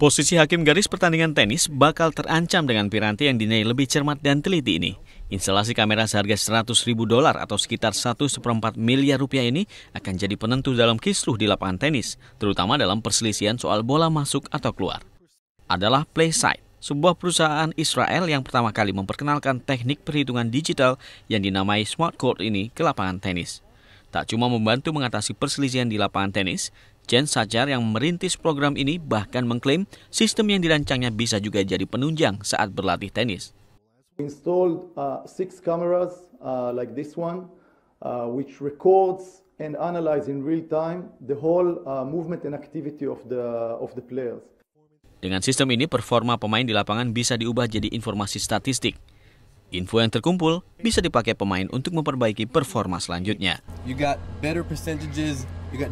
Posisi hakim garis pertandingan tenis bakal terancam dengan piranti yang dinilai lebih cermat dan teliti ini. Instalasi kamera seharga 100 ribu dolar atau sekitar 1,4 miliar rupiah ini akan jadi penentu dalam kisruh di lapangan tenis, terutama dalam perselisihan soal bola masuk atau keluar. Adalah Playsight, sebuah perusahaan Israel yang pertama kali memperkenalkan teknik perhitungan digital yang dinamai smart court ini ke lapangan tenis. Tak cuma membantu mengatasi perselisihan di lapangan tenis, Chen Sajar yang merintis program ini bahkan mengklaim sistem yang dirancangnya bisa juga jadi penunjang saat berlatih tenis. Dengan sistem ini, performa pemain di lapangan bisa diubah jadi informasi statistik. Info yang terkumpul bisa dipakai pemain untuk memperbaiki performa selanjutnya. You got better percentages You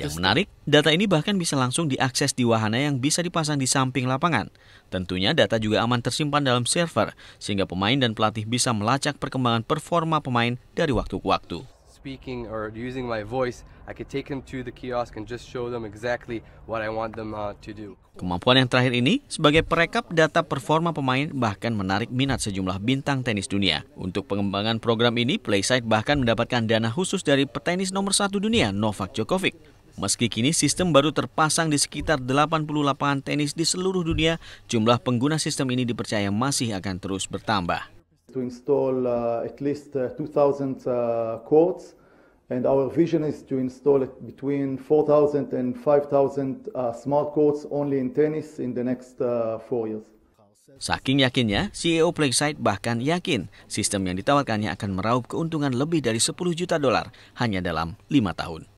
Yang menarik, data ini bahkan bisa langsung diakses di wahana yang bisa dipasang di samping lapangan. Tentunya data juga aman tersimpan dalam server, sehingga pemain dan pelatih bisa melacak perkembangan performa pemain dari waktu ke waktu speaking or using my voice, I could take them to the kiosk and just show them exactly what I want them uh, to do. Kemampuan yang terakhir ini sebagai perekap data performa pemain bahkan menarik minat sejumlah bintang tenis dunia. Untuk pengembangan program ini, Playside bahkan mendapatkan dana khusus dari petenis nomor satu dunia Novak Djokovic. Meski kini sistem baru terpasang di sekitar 80 lapangan tenis di seluruh dunia, jumlah pengguna sistem ini dipercaya masih akan terus bertambah to install uh, at least uh, 2,000 uh, courts, and our vision is to install it between 4,000 and 5,000 uh, smart courts only in tennis in the next uh, four years. Saking yakinnya, CEO Playside bahkan yakin sistem yang ditawarkannya akan meraup keuntungan lebih dari 10 juta dolar hanya dalam lima tahun.